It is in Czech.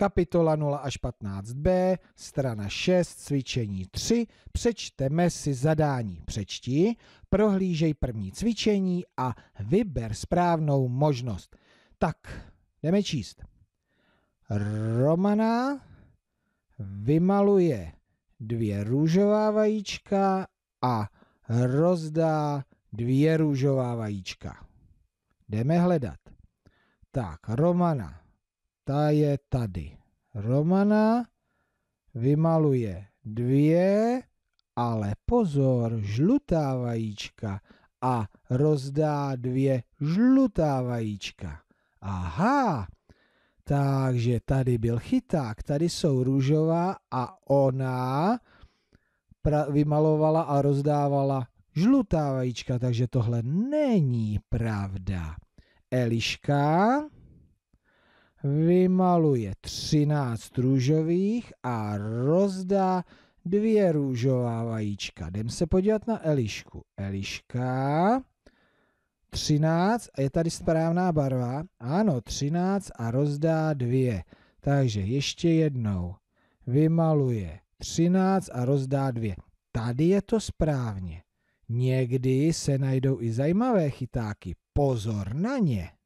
Kapitola 0 až 15b, strana 6, cvičení 3, přečteme si zadání. Přečti, prohlížej první cvičení a vyber správnou možnost. Tak, jdeme číst. Romana vymaluje dvě růžová vajíčka a rozdá dvě růžová vajíčka. Jdeme hledat. Tak, Romana ta je tady. Romana vymaluje dvě, ale pozor, žlutá vajíčka a rozdá dvě žlutá vajíčka. Aha, takže tady byl chyták, tady jsou růžová a ona vymalovala a rozdávala žlutá vajíčka, takže tohle není pravda. Eliška vymaluje 13 růžových a rozdá dvě růžová vajíčka. Jdem se podívat na Elišku. Eliška, 13, je tady správná barva? Ano, 13 a rozdá dvě. Takže ještě jednou. Vymaluje 13 a rozdá dvě. Tady je to správně. Někdy se najdou i zajímavé chytáky. Pozor na ně.